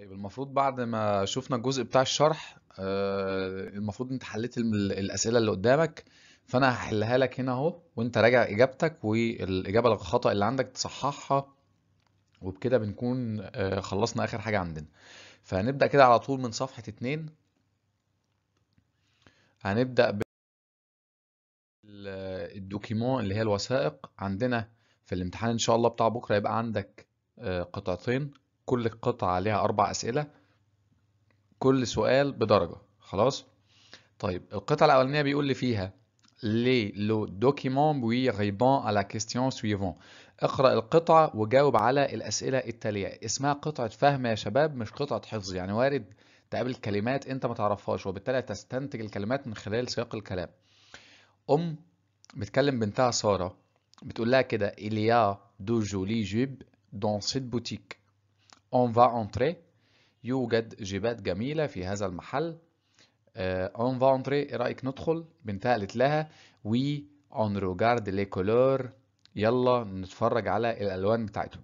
طيب المفروض بعد ما شفنا الجزء بتاع الشرح آه، المفروض انت حليت الاسئله اللي قدامك فانا هحلها لك هنا اهو وانت راجع اجابتك والاجابه الخطا اللي عندك تصححها وبكده بنكون آه، خلصنا اخر حاجه عندنا فهنبدا كده على طول من صفحه اتنين هنبدا بالدوكيمون الدوكيمون اللي هي الوثائق عندنا في الامتحان ان شاء الله بتاع بكره يبقى عندك آه، قطعتين كل قطعة عليها أربع أسئلة كل سؤال بدرجة خلاص طيب القطعة الأولانية بيقول لي فيها لي لو دوكيمون بوي غيبان على كيستيون سويفون اقرأ القطعة وجاوب على الأسئلة التالية اسمها قطعة فهم يا شباب مش قطعة حفظ يعني وارد تقابل كلمات انت ما تعرفهاش وبالتالي تستنتج الكلمات من خلال سياق الكلام أم بتكلم بنتها سارة بتقول لها كده إليا دو جولي جيب دون سيت بوتيك on va entrer يوجد جيبات جميلة في هذا المحل آه، on va entrer ايه رأيك ندخل بنتقلت لها و on regarde les couleurs يلا نتفرج على الألوان بتاعتهم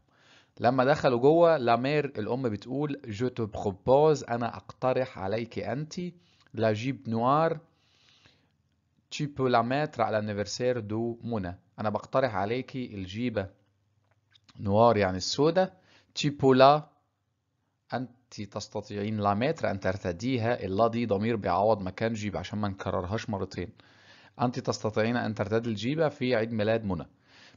لما دخلوا جوه لامير الأم بتقول جو تو بروبوز أنا أقترح عليك أنت لا جيب نوار tu peux la mettre على anniversaire دو منى أنا بقترح عليكي الجيبة نوار يعني السودة tu peux أنت تستطيعين لا متر أن ترتديها اللا دي ضمير بيعوض مكان جيب عشان ما نكررهاش مرتين أنت تستطيعين أن ترتدي الجيبة في عيد ميلاد منى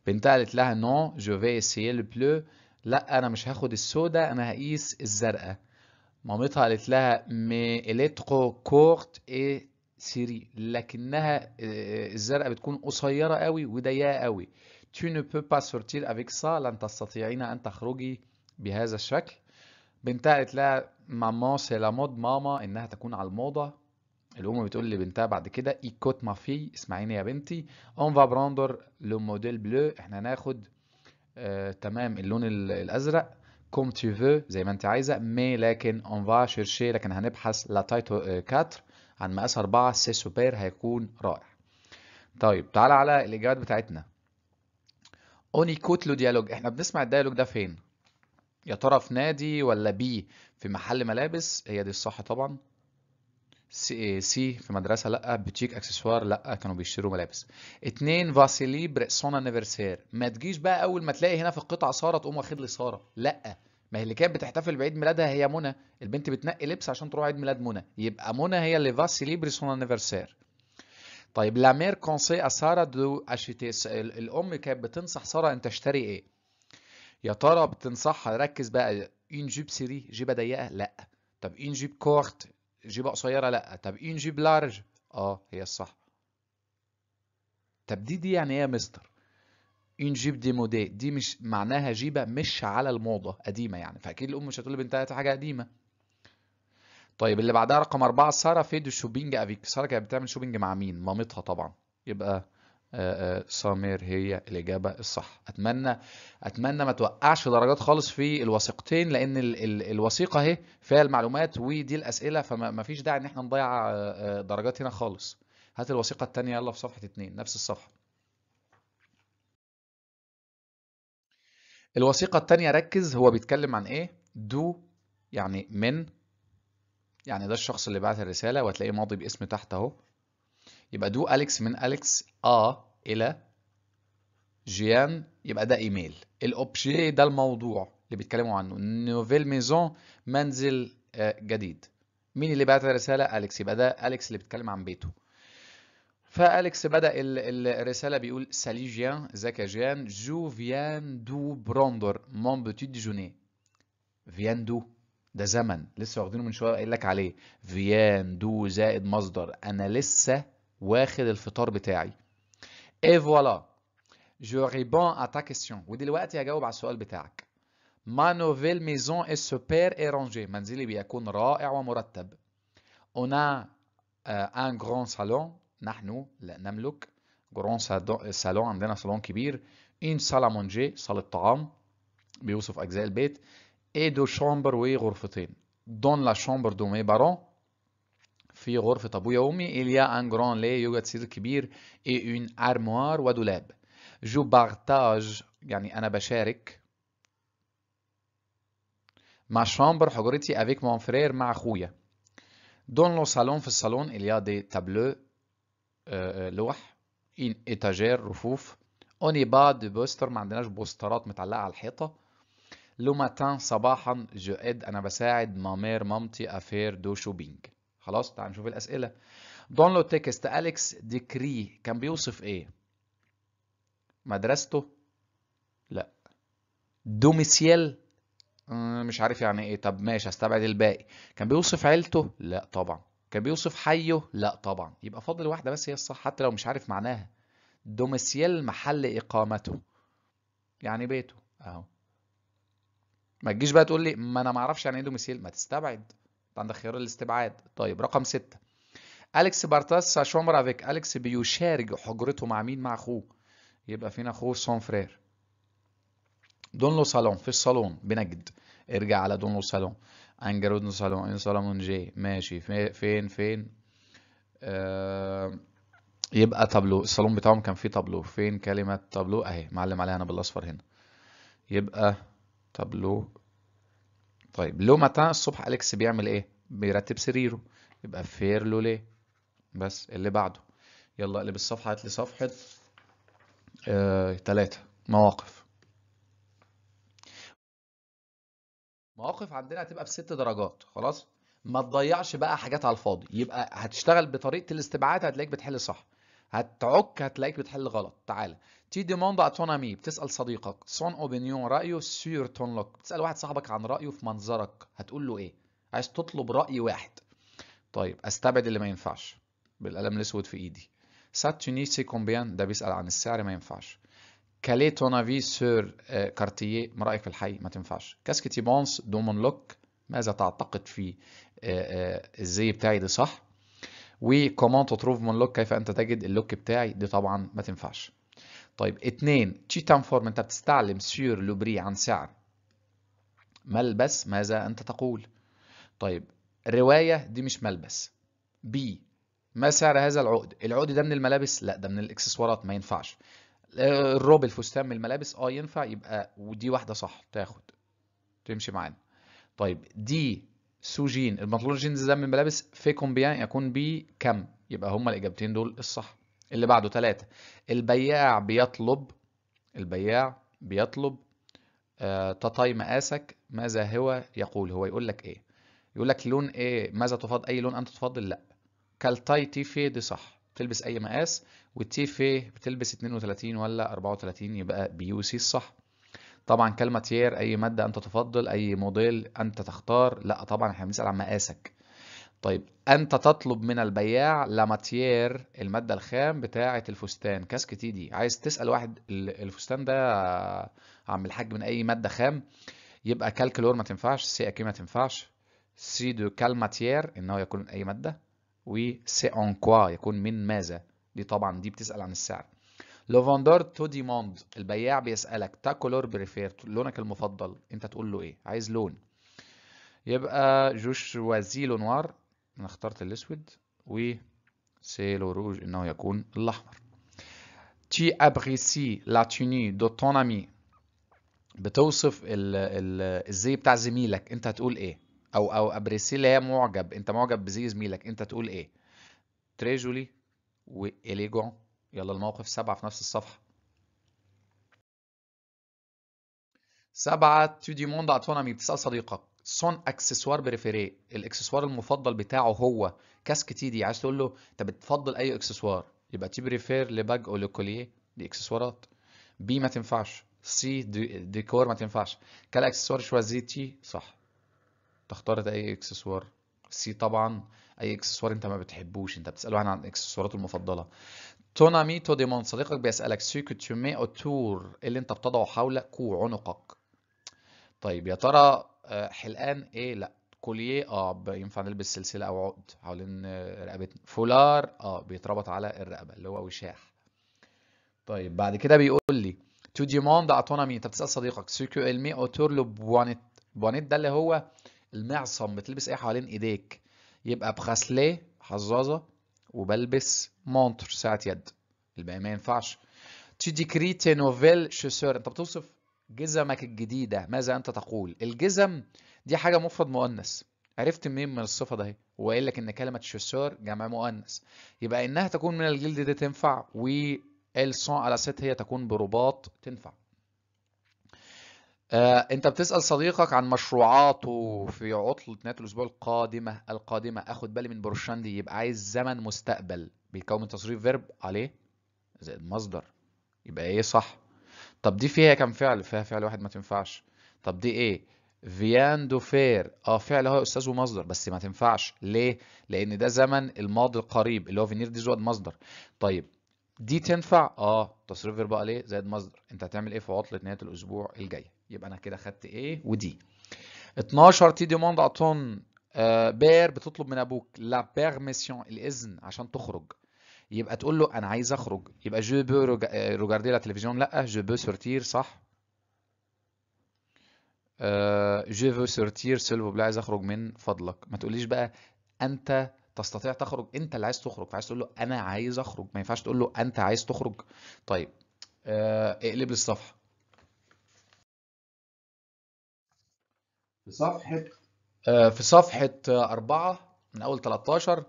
بنتها قالت لها نو جو في اسيي لو بلو لا أنا مش هاخد السودا أنا هقيس الزرقاء مامتها قالت لها مي إليترو كورت إي سيري لكنها آه، الزرقاء بتكون قصيرة قوي وضيقة قوي tu ne peux pas sortir avec ça لن تستطيعين أن تخرجي بهذا الشكل بنتها قالت لها ماما سي لا مود ماما انها تكون على الموضه الام بتقول لبنتها بعد كده ايكوت ما في اسمعيني يا بنتي اون فا براندر لو موديل بلو احنا هناخد آه تمام اللون الازرق كوم تو فو زي ما انت عايزه مي لكن اون فا شيرشي لكن هنبحث لا تايتو كاتر عن مقاس 4 سي سوبر هيكون رائع طيب تعالى على الاجابات بتاعتنا ايكوت لو ديالوج احنا بنسمع الديالوج ده فين يا ترى في نادي ولا بي في محل ملابس هي دي الصح طبعا سي, سي في مدرسة لأ بتشيك اكسسوار لأ كانوا بيشتروا ملابس اتنين فاسيلي بريسون انيفرسير ما تجيش بقى أول ما تلاقي هنا في القطعة سارة تقوم واخد لي سارة لأ ما هي اللي كانت بتحتفل بعيد ميلادها هي منى البنت بتنقي لبس عشان تروح عيد ميلاد منى يبقى منى هي اللي فاسيلي بريسون انيفرسير طيب لا مير كونسي سارة دو اشيتي الام كانت بتنصح ساره ان تشتري ايه يا ترى بتنصحها ركز بقى اون جيب سيري جيبه ضيقه لا طب اون جيب كورت جيبه قصيره لا طب اون جيب لارج اه هي الصح طب دي دي يعني ايه يا مستر اون جيب دي مودي دي مش معناها جيبه مش على الموضه قديمه يعني فاكيد الام مش هتقول لبنتها حاجه قديمه طيب اللي بعدها رقم أربعة سارة في شوبينج افيك سارة كانت بتعمل شوبينج مع مين مامتها طبعا يبقى آه، آه، سامير هي الإجابة الصح أتمنى أتمنى ما توقعش درجات خالص في الوثيقتين لأن ال ال الوثيقة اهي فيها المعلومات ودي الأسئلة فما فيش داعي إن احنا نضيع آه، درجات هنا خالص هات الوثيقة التانية يلا في صفحة اتنين نفس الصفحة الوثيقة التانية ركز هو بيتكلم عن إيه دو يعني من يعني ده الشخص اللي بعت الرسالة وهتلاقيه ماضي باسم تحت أهو يبقى دو أليكس من أليكس آ إلى جيان يبقى ده إيميل الأوبجي ده الموضوع اللي بيتكلموا عنه نوفيل ميزون منزل آه، جديد مين اللي بعت الرسالة؟ أليكس يبقى ده أليكس اللي بيتكلم عن بيته فأليكس بدأ الرسالة بيقول سالي جيان ازيك يا جيان جو فيان دو بروندر مون بوتي ديجوني فيان دو ده زمن لسه واخدينه من شويه قايل لك عليه فيان دو زائد مصدر انا لسه voilà je réponds à ta question Ma maison est super rangée. On a euh, un grand salon. un salon. de manger, un salon de table. de table. Un de في غرفة أبويا وأمي إليا أن جران لي يوجد سرير كبير إي أون أرموار ودولاب جو بارتاج يعني أنا بشارك مع شامبر حجرتي افيك مون فرير مع أخويا دون لو صالون في الصالون اليا دي تابلو لوح ان إتاجير رفوف اوني با pas بوستر ما عندناش بوسترات متعلقة على الحيطة لو ماتان صباحا جو اد أنا بساعد مامير مامتي أفير دو شوبينج خلاص تعال نشوف الاسئله دونلود تكست اليكس ديكري كان بيوصف ايه مدرسته لا دوميسيل مش عارف يعني ايه طب ماشي هستبعد الباقي كان بيوصف عيلته لا طبعا كان بيوصف حيه لا طبعا يبقى فاضل واحده بس هي الصح حتى لو مش عارف معناها دوميسيل محل اقامته يعني بيته اهو ما تجيش بقى تقول لي ما انا ما اعرفش يعني ايه دوميسيل ما تستبعد عندك خيار الاستبعاد طيب رقم ستة أليكس بارتاس شومرافيك افيك أليكس بيشارك حجرته مع مين مع اخوه يبقى فينا اخوه سون فرير دون لو صالون في الصالون بنجد ارجع على دون لو صالون انجر دون صالون ان صالون جي ماشي فين فين آه يبقى تابلو الصالون بتاعهم كان فيه تابلو فين كلمة تابلو اهي معلم عليها انا بالاصفر هنا يبقى تابلو طيب لو متى الصبح اليكس بيعمل ايه بيرتب سريره يبقى فير لو ليه بس اللي بعده يلا اقلب الصفحه هات لي صفحه آه، تلاتة مواقف مواقف عندنا هتبقى بست درجات خلاص ما تضيعش بقى حاجات على الفاضي يبقى هتشتغل بطريقه الاستبعاد هتلاقيك بتحل صح هتعك هتلاقيك بتحل غلط تعالى تي ديموند اتونامي امي بتسال صديقك سون اوبينيون رايه سور تون لوك بتسال واحد صاحبك عن رايه في منظرك هتقول له ايه عايز تطلب راي واحد طيب استبعد اللي ما ينفعش بالقلم الاسود في ايدي ساتوني سي كومبيان ده بيسال عن السعر ما ينفعش كالي تون افي سور كارتييه ما رايك في الحي ما تنفعش كاسكتي بونس دومون لوك ماذا تعتقد في euh, euh, الزي بتاعي ده صح وكمان تطروف من لوك كيف انت تجد اللوك بتاعي دي طبعا ما تنفعش طيب اتنين تشي تنفورم انت بتستعلم سيور لوبري عن سعر ملبس ماذا انت تقول طيب روايه دي مش ملبس بي ما سعر هذا العقد العقد ده من الملابس لا ده من الاكسسوارات ما ينفعش آه، الروب الفستان من الملابس اه ينفع يبقى ودي واحده صح تاخد تمشي معانا طيب دي سوجين البنطلون الجينز ده من ملابس في كومبيان يكون بي كم يبقى هما الاجابتين دول الصح اللي بعده ثلاثة البياع بيطلب البياع بيطلب آه تطاي مقاسك ماذا هو يقول هو يقول لك ايه يقول لك لون ايه ماذا تفضل اي لون انت تفضل لا كالتاي تي في دي صح تلبس اي مقاس والتي في بتلبس 32 ولا 34 يبقى بيوسي الصح طبعا كلمة تير أي مادة أنت تفضل أي موديل أنت تختار لا طبعا احنا بنسأل عن مقاسك طيب أنت تطلب من البياع لاماتير المادة الخام بتاعة الفستان كاسكتي دي عايز تسأل واحد الفستان ده عم الحاج من أي مادة خام يبقى كالكلور ما تنفعش سي أكي ما تنفعش سي دو كالماتير إن هو يكون من أي مادة وسي أون كوا يكون من ماذا دي طبعا دي بتسأل عن السعر لو فاندور تو ديموند البياع بيسالك تا كولور بريفير لونك المفضل انت تقول له ايه عايز لون يبقى جوشوا لو نوار انا اخترت الاسود و سيلو روج انه يكون الاحمر تي ابريسي لا توني دو تون امي بتوصف ال ال الزي بتاع زميلك انت هتقول ايه او او ابريسي اللي هي معجب انت معجب بزي زميلك انت تقول ايه تريجولي اليجون يلا الموقف سبعة في نفس الصفحة سبعة تو دي موند اتونامي بتسأل صديقك سون اكسسوار بريفيري الاكسسوار المفضل بتاعه هو كاسك دي عايز تقول له انت بتفضل اي اكسسوار يبقى تي بريفير لباج او لكوليه دي اكسسوارات بي ما تنفعش سي ديكور ما تنفعش كلا اكسسوار شوازيتي صح تختار اي اكسسوار سي طبعا اي اكسسوار انت ما بتحبوش انت بتساله عن اكسسواراته المفضله تونامي توديمون صديقك بيسألك سو كوتيومي اوتور اللي انت بتضعه حول كو عنقك طيب يا ترى آه، حلقان ايه لا كوليه اه ينفع نلبس سلسله او عقد حوالين آه، رقبتنا فولار اه بيتربط على الرقبه اللي هو وشاح طيب بعد كده بيقول لي تو ديموند اتونامي انت بتسال صديقك سيكو المي اوتور لو بوانيت بوانيت ده اللي هو المعصم بتلبس ايه حوالين ايديك يبقى بخاسليه حظاظه وبلبس مونتر ساعة يد الباقي ما ينفعش تو تي نوفيل شوسور انت بتوصف جزمك الجديدة ماذا انت تقول الجزم دي حاجة مفرد مؤنث عرفت منين من الصفة ده وقال لك ان كلمة شوسور جمع مؤنث يبقى انها تكون من الجلد ده تنفع و والسون على ست هي تكون برباط تنفع آه، انت بتسأل صديقك عن مشروعاته في عطلة نهاية الأسبوع القادمة القادمة أخد بالي من بروشاندي يبقى عايز زمن مستقبل بيكون تصريف فيرب عليه زائد مصدر يبقى ايه صح طب دي فيها كم فعل فيها فعل واحد ما تنفعش طب دي ايه فيان دو فير اه فعل هو استاذ ومصدر بس ما تنفعش ليه لان ده زمن الماضي القريب اللي هو فينير دي زود مصدر طيب دي تنفع اه تصريف فيرب عليه زائد مصدر انت هتعمل ايه في عطله نهايه الاسبوع الجايه يبقى انا كده خدت ايه ودي 12 تي موند اعطون بير آه، بتطلب من ابوك لا بيرميسيون الاذن عشان تخرج يبقى تقول له انا عايز اخرج يبقى جو بو روجاردي لا تلفزيون لا جو بو سورتير صح جو بو سورتير سيلفو بلا عايز اخرج من فضلك ما تقوليش بقى انت تستطيع تخرج انت اللي عايز تخرج فعايز تقول له انا عايز اخرج ما ينفعش تقول له انت عايز تخرج طيب آه، اقلب للصفحه الصفحه في صفحه آه، في صفحة أربعة من أول 13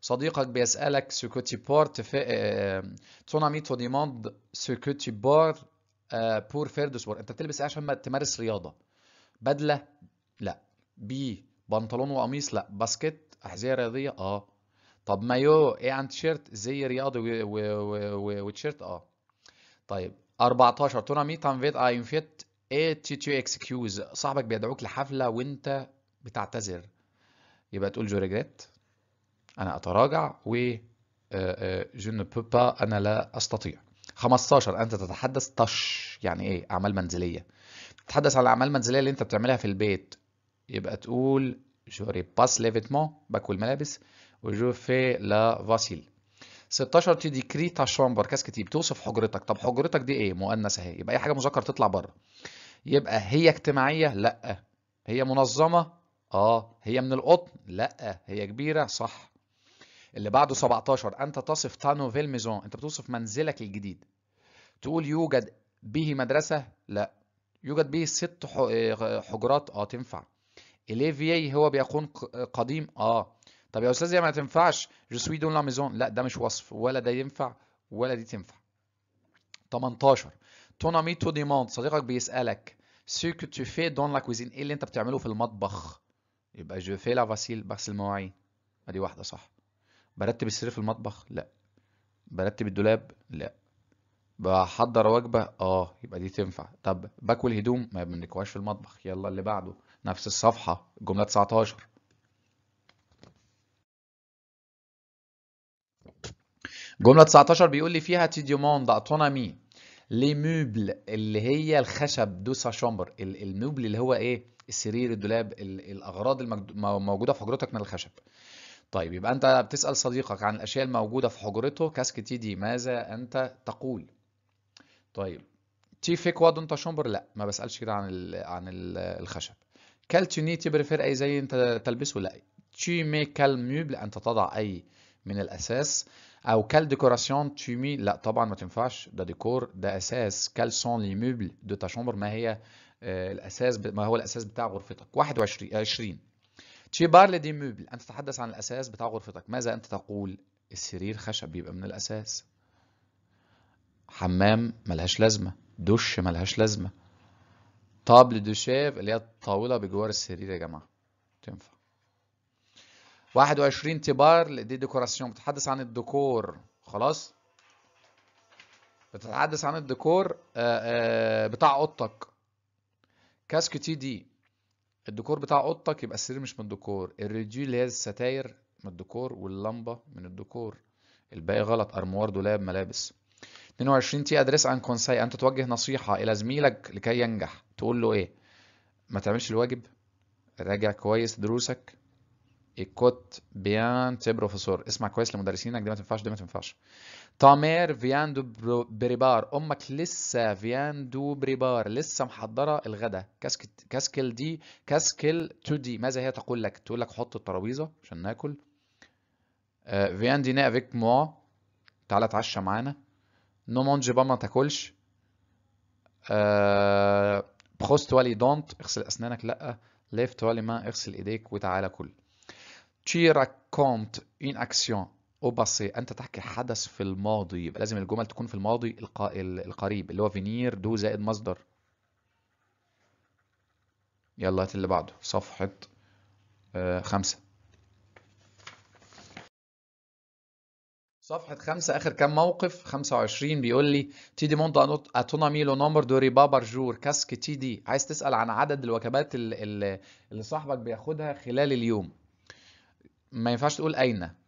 صديقك بيسألك سو تي بور تو ديموند سو تي بور بور فير دو سبور أنت بتلبس إيه عشان تمارس رياضة بدلة لا بي بنطلون وقميص لا باسكت أحذية رياضية أه طب مايو إيه عن تيشيرت زي رياضي وتيشيرت أه طيب 14 تونامي تو تان ايه تي تي اكسكيوز صاحبك بيدعوك لحفلة وأنت بتعتذر يبقى تقول جو ريجريت انا اتراجع و جو نو با انا لا استطيع 15 انت تتحدث طش يعني ايه اعمال منزليه تتحدث عن الاعمال المنزليه اللي انت بتعملها في البيت يبقى تقول جو ريباس ليفيتمون باكوي الملابس وجو في لا فاسيل 16 تي ديكري تا شامبر كاسكتي بتوصف حجرتك طب حجرتك دي ايه مؤنث اهي يبقى اي حاجه مذكر تطلع بره يبقى هي اجتماعيه لا هي منظمه اه هي من القطن لا هي كبيره صح اللي بعده 17 انت تصف تانو فيل ميزون انت بتوصف منزلك الجديد تقول يوجد به مدرسه لا يوجد به ست آه، حجرات اه تنفع اليفيي هو بيكون قديم اه طب يا استاذ يا ما تنفعش جو سوي دون لا ميزون لا ده مش وصف ولا ده ينفع ولا دي تنفع 18 تون امي تو ديموند صديقك بيسالك سو كو تو في دون لا كوزين ايه اللي انت بتعمله في المطبخ يبقى جو في لافاسيل بغسل المواعين ادي واحدة صح برتب السرير في المطبخ لا برتب الدولاب لا بحضر وجبة اه يبقى دي تنفع طب باكل الهدوم ما بنكواش في المطبخ يلا اللي بعده نفس الصفحة الجملة 19 جملة 19 بيقول لي فيها تي ديوموند اتونامي لي موبل اللي هي الخشب دو سا شامبر الموبل اللي هو ايه السرير الدولاب الاغراض الموجوده في حجرتك من الخشب طيب يبقى انت بتسال صديقك عن الاشياء الموجوده في حجرته كاسك تي دي ماذا انت تقول طيب تي فيك وادونتا شومبر لا ما بسالش كده عن الـ عن الـ الخشب كالتوني بريفير اي زي انت تلبسه لا تي مي ميبل انت تضع اي من الاساس او كال ديكوراسيون تي مي لا طبعا ما تنفعش ده ديكور ده اساس كال سون لي ميوبل دو تا شومبر ما هي آه، الاساس ما هو الاساس بتاع غرفتك 21 20 آه، تشيبارل دي موبل انت تتحدث عن الأساس بتاع غرفتك ماذا أنت تقول السرير خشب بيبقى من الأساس حمام ملهاش لازمة دش ملهاش لازمة طابل دو شيف اللي هي الطاولة بجوار السرير يا جماعة تنفع 21 تبار دي ديكوراسيون بتتحدث عن الديكور خلاص بتتحدث عن الديكور آه، بتاع اوضتك كاسك تي دي الديكور بتاع اوضتك يبقى السرير مش من الديكور الريديو اللي هي الستاير من الديكور واللمبه من الديكور الباقي غلط ارموار دولاب ملابس 22 تي ادريس ان كونساي انت توجه نصيحه الى زميلك لكي ينجح تقول له ايه ما تعملش الواجب راجع كويس دروسك ايكوت بيان تي بروفيسور اسمع كويس لمدرسينك دي ما تنفعش دي ما تنفعش تامير فياندو بريبار امك لسه فياندو بريبار لسه محضره الغدا كاسكل دي كاسكل تو دي ماذا هي تقول لك تقول لك حط الترابيزه عشان ناكل آه، فيان دي افيك موا تعالى اتعشى معانا نو مونجي با ما تاكلش آه، بخوست والي دونت اغسل اسنانك لا ليفت والي ما اغسل ايديك وتعالى كل تشي راكونت اون اكسيون اوباسي انت تحكي حدث في الماضي يبقى لازم الجمل تكون في الماضي الق... القريب اللي هو فينير دو زائد مصدر يلا هات اللي بعده صفحة آه، خمسة صفحة خمسة آخر كام موقف 25 بيقول لي تي دي موند اتونامي لو نمبر دو ريبا جور كاسك تي دي عايز تسأل عن عدد الوجبات اللي, اللي صاحبك بياخدها خلال اليوم ما ينفعش تقول أين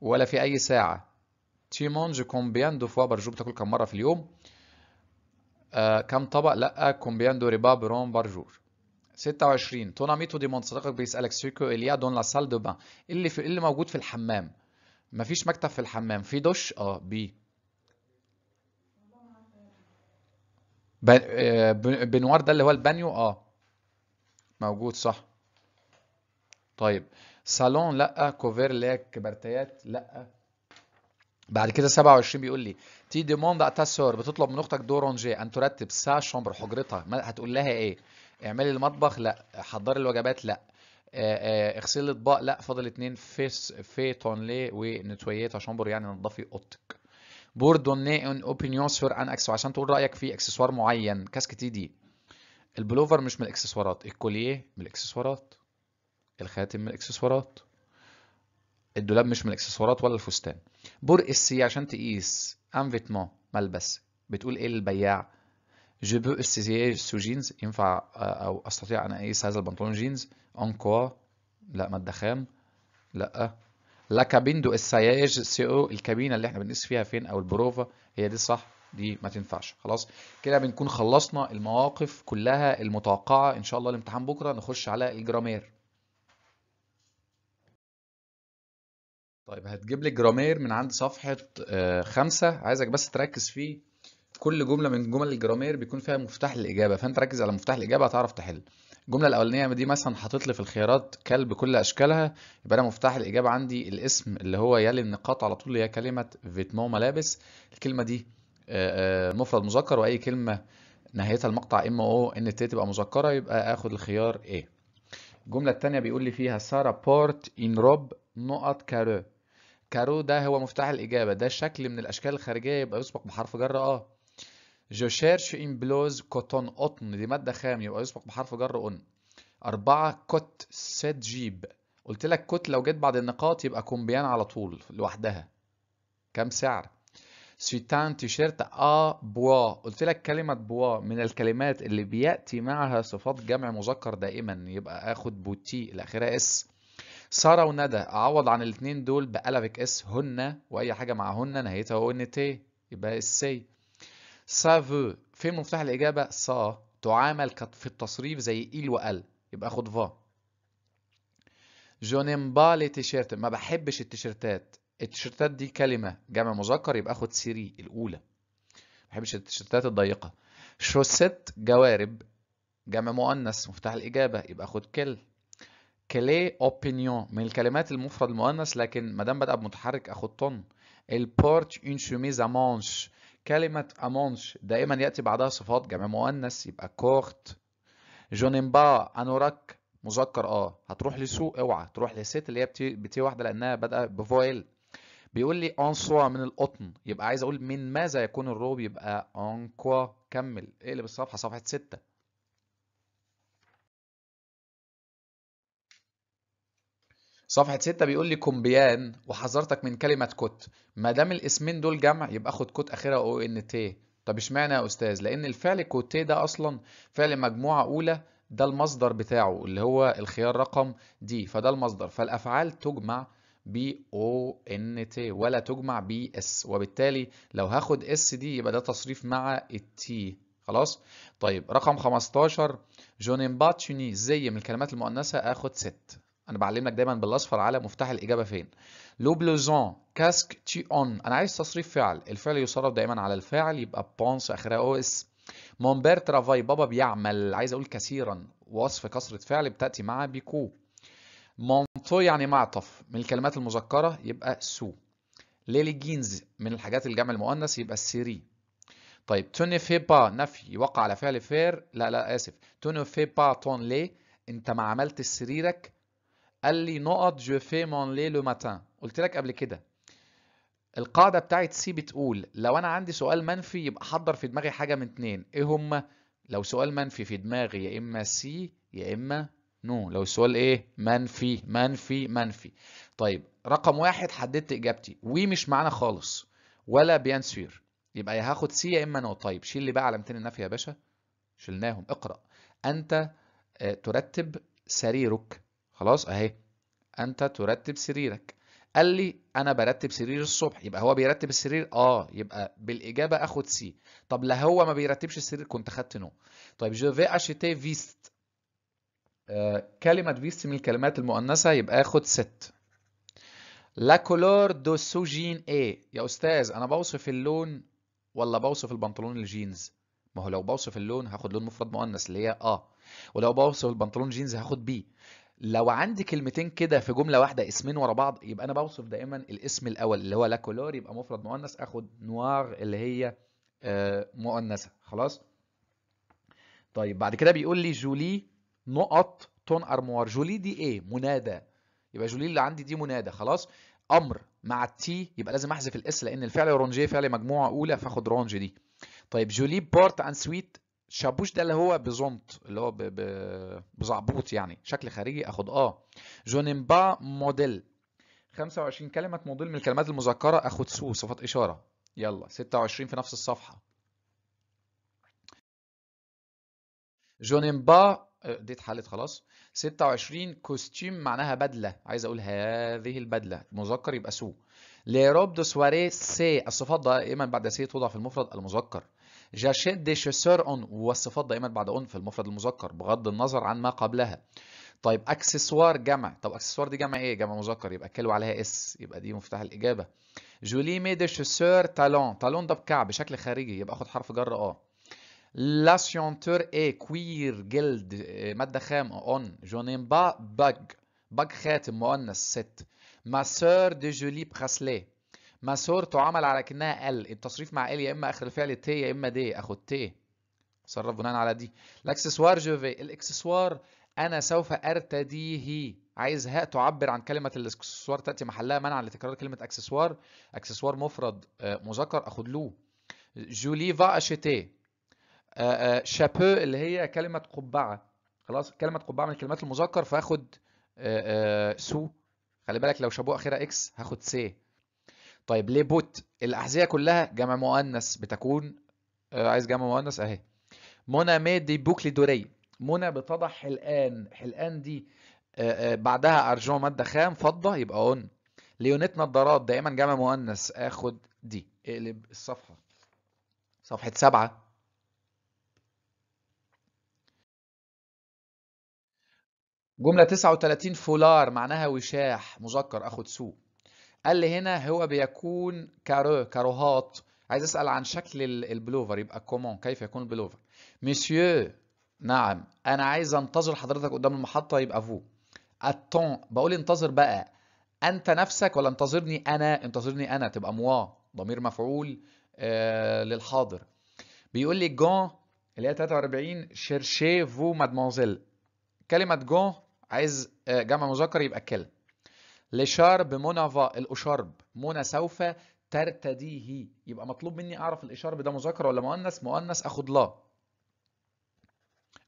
ولا في أي ساعة تي مونج كومبيان دو فوا برجو بتاكل كم مرة في اليوم آه كم طبق لا كومبيان دو ريبا برون par 26 تون اميتو دي ديموند صديقك بيسألك سيكو إليا دون لا سال دو بان اللي في اللي موجود في الحمام مفيش مكتب في الحمام في دش اه بي آه، بنوار ده اللي هو البانيو اه موجود صح طيب صالون لا كوفير لاك كبرتيات لا بعد كده 27 بيقول لي تي دي موند اتاسور بتطلب من اختك دورونجي ان ترتب سا شامبر حجرتها هتقول لها ايه اعملي المطبخ لا حضري الوجبات لا اغسلي الاطباق لا فاضل اتنين فيس في تونلي ونتويتا شامبر يعني نضفي اوضتك بور دوني اون اوبينيون سور ان اكس عشان تقول رايك في اكسسوار معين كاسكتي دي البلوفر مش من الاكسسوارات الكوليه من الاكسسوارات الخاتم من الاكسسوارات الدولاب مش من الاكسسوارات ولا الفستان برق السي عشان تقيس ان فيتمون ملبس بتقول ايه للبياع جو بو استيزيي سو جينز ينفع آه، او استطيع ان اقيس هذا البنطلون جينز انكوا لا ما الدخان لا لا كابين دو السياج سي او الكابينه اللي احنا بنقيس فيها فين او البروفا هي دي صح دي ما تنفعش خلاص كده بنكون خلصنا المواقف كلها المتوقعه ان شاء الله الامتحان بكره نخش على الجرامير طيب هتجيب لي جرامير من عند صفحة آه، خمسة عايزك بس تركز فيه كل جملة من جمل الجرامير بيكون فيها مفتاح الإجابة فأنت ركز على مفتاح الإجابة هتعرف تحل الجملة الأولانية دي مثلا حاطط لي في الخيارات كلب كل أشكالها يبقى أنا مفتاح الإجابة عندي الاسم اللي هو يلي النقاط على طول هي كلمة فيتمو ملابس الكلمة دي آه، آه، مفرد مذكر وأي كلمة نهايتها المقطع ام او ان تي تبقى مذكره يبقى اخد الخيار ايه الجمله الثانيه بيقول لي فيها ساره بورت ان روب نقط كارو كارو ده هو مفتاح الإجابة ده شكل من الأشكال الخارجية يبقى يسبق بحرف جر آه جو شيرش إن بلوز كوتون قطن دي مادة خام يبقى يسبق بحرف جر أون أربعة كوت ست جيب قلت لك كوت لو جت بعد النقاط يبقى كومبيان على طول لوحدها كم سعر سيتان تيشيرت ا بوا قلت لك كلمة بوا من الكلمات اللي بيأتي معها صفات جمع مذكر دائما يبقى اخد بوتي الأخيرة اس ساره وندى اعوض عن الاثنين دول بألفك اس هن واي حاجه مع هن نهايتها او ان تي يبقى السي سافو فين مفتاح الاجابه سا تعامل في التصريف زي ايل وأل يبقى خد فا جونيم با لي تيشيرت ما بحبش التيشيرتات التيشيرتات دي كلمة جمع مذكر يبقى خد سيري الأولى ما بحبش التيشيرتات الضيقة شوست جوارب جمع مؤنث مفتاح الإجابة يبقى خد كل كلي اوبينيون من الكلمات المفرد المؤنث لكن ما دام بدأ بمتحرك اخد طن البورتش اون شوميز امونش كلمة امونش دائما يأتي بعدها صفات جمع مؤنث يبقى كورت جونيمبا انوراك مذكر اه هتروح لسوق اوعى تروح لست اللي هي بتي, بتي واحدة لأنها بدأ بفويل بيقول لي ان سوا من القطن يبقى عايز اقول من ماذا يكون الروب يبقى ان كوا كمل اقلب الصفحة صفحة 6 صفحة 6 بيقول لي كومبيان وحذرتك من كلمة كوت ما دام الاسمين دول جمع يبقى خد كوت اخرها او ان تي طب اشمعنى يا استاذ لان الفعل كوتي ده اصلا فعل مجموعة اولى ده المصدر بتاعه اللي هو الخيار رقم دي فده المصدر فالافعال تجمع ب او ان تي ولا تجمع ب اس وبالتالي لو هاخد اس دي يبقى ده تصريف مع التي خلاص طيب رقم 15 جونين باتشوني زي من الكلمات المؤنثه اخد ست انا بعلمك دايما بالاصفر على مفتاح الاجابه فين لو بلوزون كاسك تي اون انا عايز تصريف فعل الفعل يصرف دايما على الفاعل يبقى بونس اخرها او اس مون بير ترافاي بابا بيعمل عايز اقول كثيرا وصف كسره فعل بتاتي مع بيكو مونتو يعني معطف من الكلمات المذكره يبقى سو ليلي جينز من الحاجات الجمع المؤنث يبقى السيري طيب توني في با نفي يوقع على فعل فير لا لا اسف توني في با تون لي انت ما عملت سريرك قال لي نقط جو في مون لي لو ماتان قلت لك قبل كده القاعدة بتاعت سي بتقول لو أنا عندي سؤال منفي يبقى حضر في دماغي حاجة من اتنين إيه هما؟ لو سؤال منفي في دماغي يا إما سي يا إما نو لو السؤال إيه؟ منفي منفي منفي طيب رقم واحد حددت إجابتي وي مش معانا خالص ولا بيان سير يبقى يا هاخد سي يا إما نو طيب شيل لي بقى علامتين النفي يا باشا شلناهم اقرأ أنت آه، ترتب سريرك خلاص اهي انت ترتب سريرك قال لي انا برتب سرير الصبح يبقى هو بيرتب السرير اه يبقى بالاجابه اخد سي طب لا هو ما بيرتبش السرير كنت خدت نو طيب جو في اشيتي فيست كلمه فيست من الكلمات المؤنثه يبقى اخد ست لا كولور دو سوجين ايه يا استاذ انا بوصف اللون ولا بوصف البنطلون الجينز ما هو لو بوصف اللون هاخد لون مفرد مؤنث اللي هي اه ولو بوصف البنطلون جينز هاخد بي لو عندي كلمتين كده في جمله واحده اسمين ورا بعض يبقى انا بوصف دائما الاسم الاول اللي هو لا كولور يبقى مفرد مؤنث اخد نوار اللي هي آه، مؤنثه خلاص طيب بعد كده بيقول لي جولي نقط تون ارموار جولي دي ايه منادى يبقى جولي اللي عندي دي منادى خلاص امر مع التي يبقى لازم احذف الاس لان الفعل رونجي فعل مجموعه اولى فاخد رونج دي طيب جولي بورت ان سويت شابوش ده اللي هو بزونت اللي هو بزعبوط يعني شكل خارجي اخد اه جونيمبا موديل 25 كلمة موديل من الكلمات المذكرة اخد سو صفات اشارة يلا 26 في نفس الصفحة جونيمبا آه، دي اتحلت خلاص 26 كوستيم معناها بدلة عايز اقول هذه البدلة مذكر يبقى سو روب دو سواري سي الصفات دائما بعد سي توضع في المفرد المذكر j'achète دي chaussures اون والصفات دائما بعد اون في المفرد المذكر بغض النظر عن ما قبلها طيب اكسسوار جمع طب اكسسوار دي جمع ايه جمع مذكر يبقى كلو عليها اس يبقى دي مفتاح الاجابه جولي مي دي شوسور تالون تالون ده بكعب بشكل خارجي يبقى اخد حرف جر اه لا سيونتور اي كوير جلد إيه، ماده خام اون جونين با باج باج خاتم مؤنث ست ما سور دي جولي براسليه ماسور تعامل على كأنها ال التصريف مع ال يا إما آخر الفعل تي يا إما دي أخد تي اتصرف بناء على دي الاكسسوار جوفي الاكسسوار أنا سوف أرتديه عايز هاء تعبر عن كلمة الاكسسوار تأتي محلها منعا لتكرار كلمة اكسسوار اكسسوار مفرد آه، مذكر أخد له جولي فا أشتي آه، آه، شابو اللي هي كلمة قبعة خلاص كلمة قبعة من الكلمات المذكر فاخد سو خلي بالك لو شابو اخرها اكس هاخد سي طيب ليه بوت الأحذية كلها جمع مؤنث بتكون آه عايز جمع مؤنث أهي منى مادي بوكلي دوري منى بتضع حلقان حلقان دي آه آه بعدها ارجو مادة خام فضة يبقى أون ليونيت نظارات دائما جمع مؤنث آخد دي اقلب الصفحة صفحة سبعة جملة 39 فولار معناها وشاح مذكر اخد سوق قال لي هنا هو بيكون كارو كاروهات عايز اسال عن شكل البلوفر يبقى كومون كيف يكون البلوفر مسيو نعم انا عايز انتظر حضرتك قدام المحطه يبقى فو اتون بقول انتظر بقى انت نفسك ولا انتظرني انا انتظرني انا تبقى موا ضمير مفعول آه للحاضر بيقول لي جون اللي هي 43 شيرشي فو مادموزيل كلمه جون عايز آه، جمع مذكر يبقى كلب لشارب منافا الأشرب منى سوف ترتديه يبقى مطلوب مني أعرف الإشرب ده مذكر ولا مؤنث مؤنث أخد لا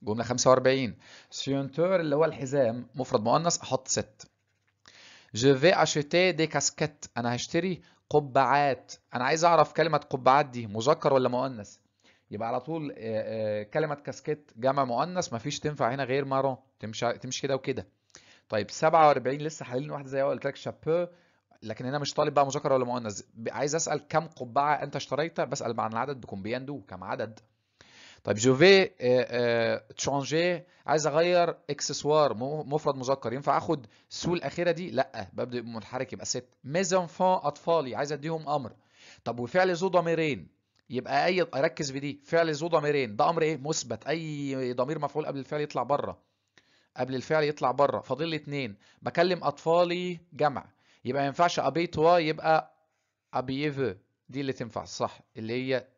جملة 45 سيونتور اللي هو الحزام مفرد مؤنث أحط ست Je vais acheter des casquettes أنا هشتري قبعات أنا عايز أعرف كلمة قبعات دي مذكر ولا مؤنث يبقى على طول آه، آه، كلمة كاسكيت جمع مؤنث مفيش تنفع هنا غير مارون تمشي تمشي كده وكده طيب 47 لسه حاليا واحده زي قلت لك شابو لكن هنا مش طالب بقى مذكر ولا مؤنث عايز اسال كم قبعه انت اشتريتها بسال عن العدد بياندو كم عدد طيب جو في تشانجي عايز اغير اكسسوار مفرد مذكر ينفع اخد سو الاخيره دي لا ببدا منحرك يبقى ست ميزانفون اطفالي عايز اديهم امر طب وفعل ذو ضميرين يبقى اي ركز في دي فعل ذو ضميرين ده امر ايه مثبت اي ضمير مفعول قبل الفعل يطلع بره قبل الفعل يطلع بره فاضل لي اتنين بكلم اطفالي جمع يبقى ما ينفعش ابي توا يبقى ابيفو e دي اللي تنفع صح اللي هي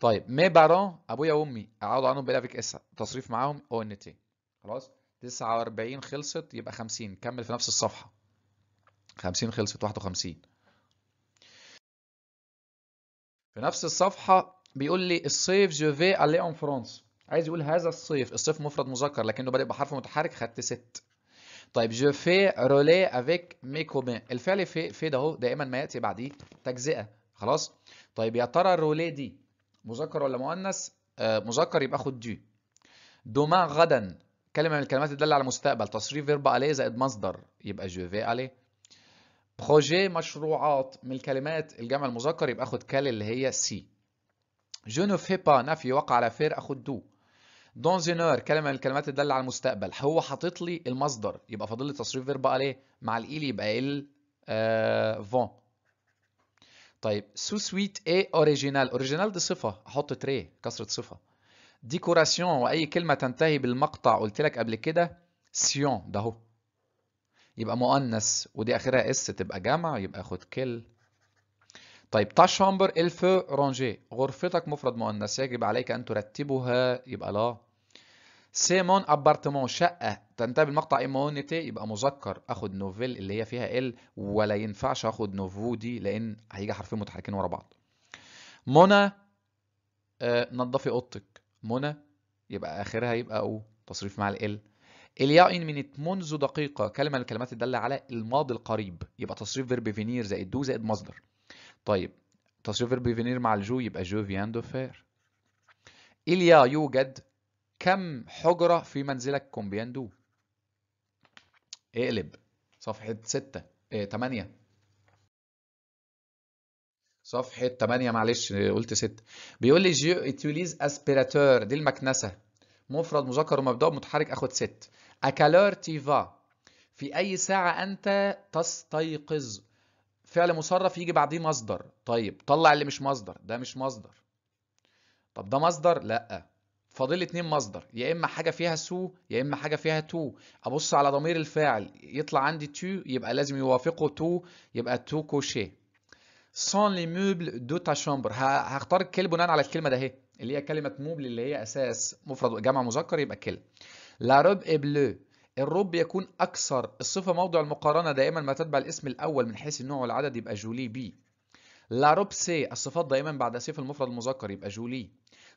طيب مي بارون ابويا وامي اقعد عنهم بلافيك اس تصريف معاهم او ان تي خلاص 49 خلصت يبقى 50 كمل في نفس الصفحه 50 خلصت 51 في نفس الصفحه بيقول لي الصيف جو في الي اون فرانس عايز يقول هذا الصيف الصيف مفرد مذكر لكنه بادئ بحرف متحرك خدت ست طيب جو في رولي افيك مي كومين الفعل في في ده اهو دائما ما ياتي بعديه تجزئه خلاص طيب يا ترى الرولي دي مذكر ولا مؤنث آه مذكر يبقى خد دي دوما غدا كلمه من الكلمات تدل على مستقبل تصريف فيرب عليه زائد مصدر يبقى جو في عليه بروجي مشروعات من الكلمات الجمع المذكر يبقى خد كال اللي هي سي Je ne fais pas نفي وقع على فير اخد دو une heure كلمه من الكلمات الدالة تدل على المستقبل هو حاطط لي المصدر يبقى فاضل لي تصريف فيرب بقى ليه مع الايل e، يبقى ال فون آه، طيب سو سويت اي اوريجينال اوريجينال دي صفه احط تري كسره صفه ديكوراسيون واي كلمه تنتهي بالمقطع قلت لك قبل كده سيون ده هو يبقى مؤنث ودي اخرها اس تبقى جمع يبقى خد كل طيب تا شامبر الفو رانجي غرفتك مفرد مؤنث يجب عليك أن ترتبها يبقى لا سيمون ابارتمون شقة تنتهي المقطع ايمونيتي يبقى مذكر اخد نوفيل اللي هي فيها ال ولا ينفعش اخد نوفو دي لان هيجي حرفين متحركين ورا بعض منى آه نظفي اوضتك منى يبقى اخرها يبقى او تصريف مع ال اليائن منت منذ دقيقة كلمة من الكلمات الداله على الماضي القريب يبقى تصريف فيرب فينير زائد دو زائد مصدر طيب تصريف فيرب فينير مع الجو يبقى جو فيان دو فير إليا يوجد كم حجرة في منزلك كومبيان دو اقلب صفحة 6 ايه 8 صفحة 8 معلش قلت 6 بيقول لي جو اتيوليز اسبيراتور دي المكنسة مفرد مذكر ومبدأ متحرك اخد 6 اكالور تيفا في اي ساعة انت تستيقظ فعل مصرف يجي بعديه مصدر طيب طلع اللي مش مصدر ده مش مصدر طب ده مصدر لا فاضل اتنين مصدر يا اما حاجه فيها سو يا اما حاجه فيها تو ابص على ضمير الفاعل يطلع عندي تو يبقى لازم يوافقه تو يبقى تو كوشيه سون لي موبل دو تا شامبر هختار الكلمه بناء على الكلمه ده اهي اللي هي كلمه موبل اللي هي اساس مفرد جمع مذكر يبقى كلمه لا روب اي بلو الرب يكون أكثر الصفة موضع المقارنة دائما ما تتبع الاسم الأول من حيث النوع والعدد يبقى جولي بي لا روب سي الصفات دائما بعد سيف المفرد المذكر يبقى جولي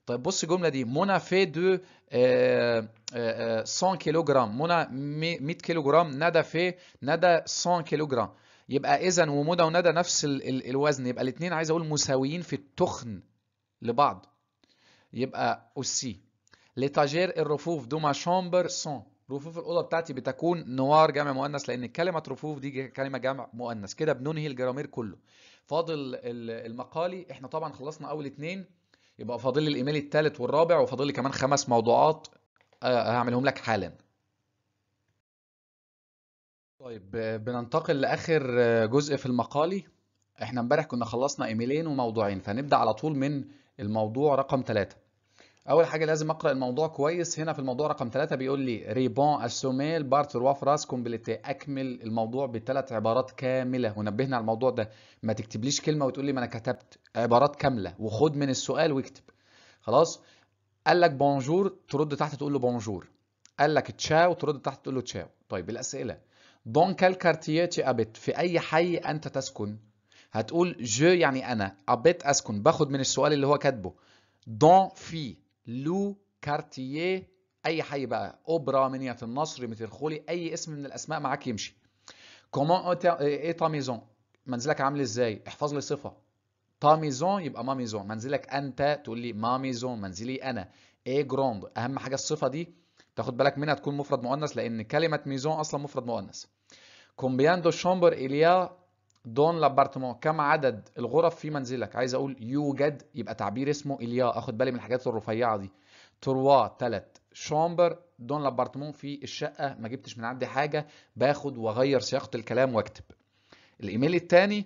طيب بص الجملة دي مونا في دو 100 آه، آه، آه، كيلوغرام مونا 100 كيلوغرام ندى في ندى 100 كيلوغرام يبقى إذا ومنى وندى نفس ال ال الوزن يبقى الاثنين عايز أقول مساويين في التخن لبعض يبقى أوسي لتاجير الرفوف دو ما شامبر 100 رفوف الاوضه بتاعتي بتكون نوار جمع مؤنث لان كلمه رفوف دي كلمه جمع مؤنث كده بننهي الجرامير كله فاضل المقالي احنا طبعا خلصنا اول اتنين يبقى فاضل لي الايميل الثالث والرابع وفاضل لي كمان خمس موضوعات آه، هعملهم لك حالا طيب بننتقل لاخر جزء في المقالي احنا امبارح كنا خلصنا ايميلين وموضوعين فنبدا على طول من الموضوع رقم ثلاثة اول حاجه لازم اقرا الموضوع كويس هنا في الموضوع رقم 3 بيقول لي ريبون السوميل بارت روا فراس كومبليتي اكمل الموضوع بثلاث عبارات كامله ونبهنا على الموضوع ده ما تكتبليش كلمه وتقول لي ما انا كتبت عبارات كامله وخد من السؤال واكتب خلاص قال لك بونجور ترد تحت تقول له بونجور قال لك تشاو ترد تحت تقول له تشاو طيب الاسئله دون كال كارتيتي ابيت في اي حي انت تسكن هتقول جو يعني انا ابيت اسكن باخد من السؤال اللي هو كاتبه دون في لو كارتييه اي حي بقى اوبرا منية النصر مترخولي اي اسم من الاسماء معاك يمشي كومون اي تا ميزون منزلك عامل ازاي احفظ لي صفه تا ميزون يبقى ما ميزون منزلك انت تقول لي ما ميزون منزلي انا اي جروند اهم حاجه الصفه دي تاخد بالك منها تكون مفرد مؤنث لان كلمه ميزون اصلا مفرد مؤنث كومبيان دو شومبر اليا دون لابارتمون كم عدد الغرف في منزلك عايز اقول يوجد يبقى تعبير اسمه اليا اخد بالي من الحاجات الرفيعه دي تروا ثلاث شامبر دون لابارتمون في الشقه ما جبتش من عندي حاجه باخد واغير صياغه الكلام واكتب الايميل الثاني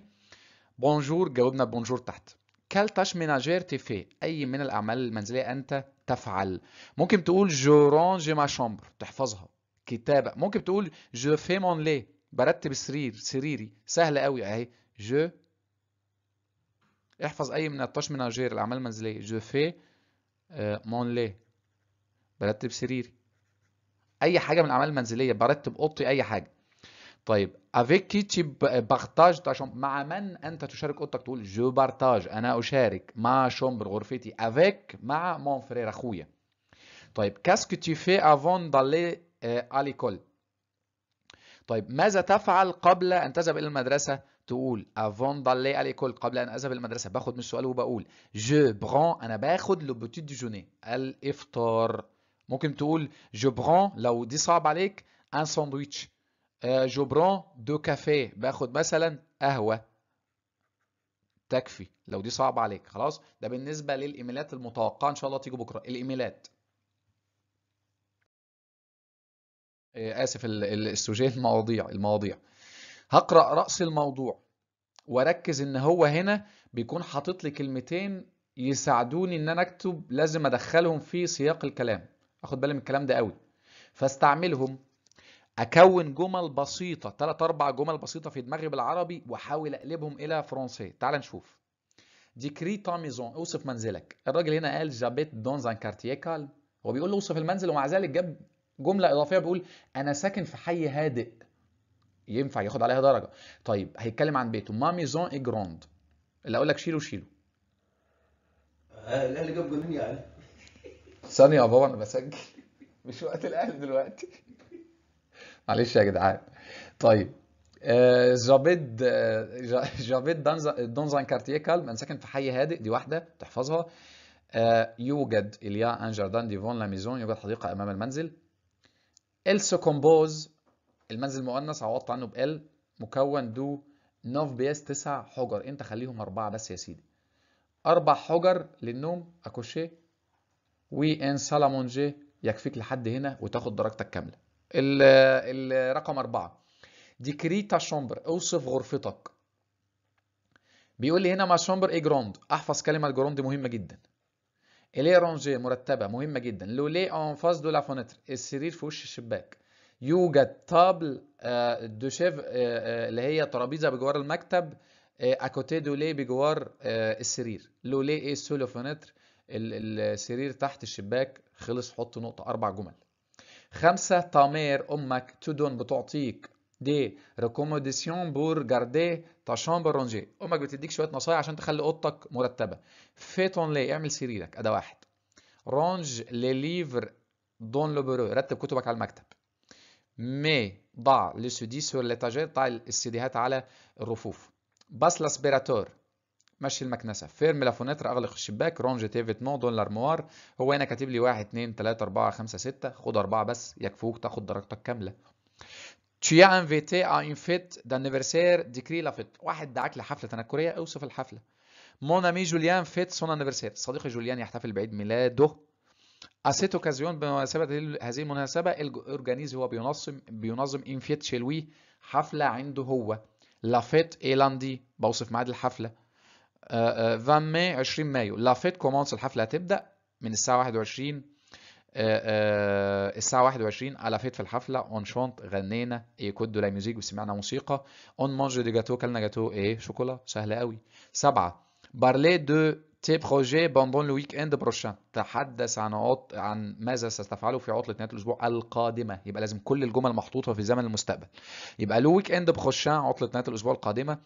بونجور جاوبنا بونجور تحت كال تاش ميناجير تيفي اي من الاعمال المنزليه انت تفعل ممكن تقول جو رانجي ما شامبر تحفظها كتابه ممكن تقول جو في مون لي برتب السرير سريري سهله قوي اهي جو احفظ اي من 13 مناجير الاعمال المنزليه جو في مون لي برتب سريري اي حاجه من الاعمال المنزليه برتب اوضتي اي حاجه طيب افيك كي تي بارتاج مع من انت تشارك اوضتك تقول جو بارتاج انا اشارك مع شومبر غرفتي افيك مع مون فرير اخويا طيب كاسكو تي في افون دالي اليكول طيب ماذا تفعل قبل أن تذهب إلى المدرسة؟ تقول افون دالي à l'école قبل أن أذهب إلى المدرسة باخد من السؤال وبقول جو بران أنا باخد لو بوتي ديجوني الإفطار ممكن تقول جو prends لو دي صعب عليك ان ساندويتش جو prends دو كافيه باخد مثلا قهوة تكفي لو دي صعبة عليك خلاص ده بالنسبة للإيميلات المتوقعة إن شاء الله تيجي بكرة الإيميلات آه، اسف السوجيه المواضيع المواضيع هقرا راس الموضوع واركز ان هو هنا بيكون حاطط لي كلمتين يساعدوني ان انا اكتب لازم ادخلهم في سياق الكلام اخد بالي من الكلام ده قوي فاستعملهم اكون جمل بسيطه ثلاث اربع جمل بسيطه في دماغي بالعربي واحاول اقلبهم الى فرنسي تعال نشوف ديكري تا ميزون اوصف منزلك الراجل هنا قال جابيت دونز ان كارتييه كالم هو بيقول له اوصف المنزل ومع ذلك جاب جمله اضافيه بيقول انا ساكن في حي هادئ ينفع ياخد عليها درجه طيب هيتكلم عن بيته ما ميزون اي جروند اللي اقول لك شيله شيله الاهلي جاب جولين يعني ثانيه يا بابا انا بسجل مش وقت الاهلي دلوقتي معلش يا جدعان طيب جابيد جابيد دونزان كارتيي كالم انا ساكن في حي هادئ دي واحده تحفظها آه، يوجد اليا ان جاردان ديفون لا ميزون يوجد حديقه امام المنزل ال سكومبوز المنزل المؤنث عوضت عنه بال مكون دو نوف بياس تسع حجر انت خليهم اربعه بس يا سيدي اربع حجر للنوم اكوشيه ان سالامونجي يكفيك لحد هنا وتاخد درجتك كامله الرقم أربعة ديكريتا شومبر اوصف غرفتك بيقول لي هنا ما شومبر اي جروند احفظ كلمه جروند مهمه جدا الي رونجي مرتبه مهمه جدا لو لي اون فاز دو لا فونتر السرير في وش الشباك يوجد طابل آه، دو شيف آه، آه، اللي هي ترابيزه بجوار المكتب اكوتي دو لي بجوار السرير لو لي ايه سولو فونتر السرير تحت الشباك خلص حط نقطه اربع جمل خمسة طامير أمك تدون بتعطيك دي ريكوموديسيون بور جاردي تا شامبر رونجي امك بتديك شويه نصايح عشان تخلي اوضتك مرتبه فيتون لي اعمل سريرك اداه واحد رونج لي ليفر دون لو برو رتب كتبك على المكتب مي ضع لي سودي سور ليتاجير ضع السيديهات على الرفوف باس لاسبيراتور مشي المكنسه فيرم لا فونتر اغلق الشباك رونج تي فيتمون دون لارموار هو هنا كاتب لي 1 2 3 4 5 6 خد اربعه بس يكفوك تاخد درجتك كامله Tu as invité à une fête d'anniversaire, décris la fête. واحد دعاك لحفلة تنكرية، اوصف الحفلة. Mon ami Julien fête son anniversaire. صديقي جوليان يحتفل بعيد ميلاده. À cette occasion بمناسبة هذه المناسبة الأورجانيز هو بينظم بينظم une fête chez lui حفلة عنده هو. La fête est lundi. بوصف ميعاد الحفلة. 20 مايو 20 مايو. La fête commence الحفلة هتبدأ من الساعة 21 الساعة 21 على فيت في الحفلة اون شونت غنينا اي كود دو لا ميوزيك وسمعنا موسيقى اون مانج دي جاتو كلنا جاتو ايه شوكولا سهلة قوي سبعة بارلي دو تي بروجي بوندون لويك اند بروشان تحدث عن عط... عن ماذا ستفعله في عطله نهايه الاسبوع القادمه يبقى لازم كل الجمل محطوطه في زمن المستقبل يبقى لو ويك اند بروشان عطله نهايه الاسبوع القادمه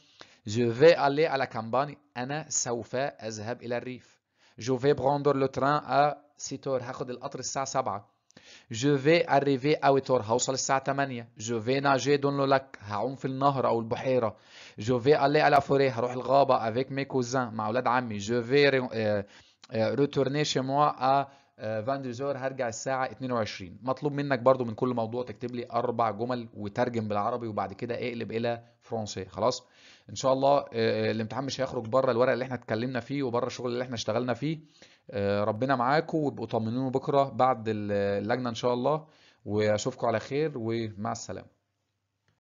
جو في الي على كامباني انا سوف اذهب الى الريف جو في بروندر لو تران ا سيتور هاخد القطر الساعه 7 Je vais arriver à وتر هوصل الساعة 8 Je vais nager dans le lac هعوم في النهر أو البحيرة Je vais aller à la forêt هروح الغابة avec mes cousins مع أولاد عمي Je vais euh, euh, retourner chez moi à 22 euh, هرجع الساعة 22 مطلوب منك برضو من كل موضوع تكتب لي أربع جمل وترجم بالعربي وبعد كده اقلب إلى فرنسي خلاص ان شاء الله آه، الامتحان مش هيخرج بره الورق اللي احنا اتكلمنا فيه وبره الشغل اللي احنا اشتغلنا فيه آه، ربنا معاكم وابقوا طمنونا بكره بعد اللجنه ان شاء الله واشوفكم على خير ومع السلامه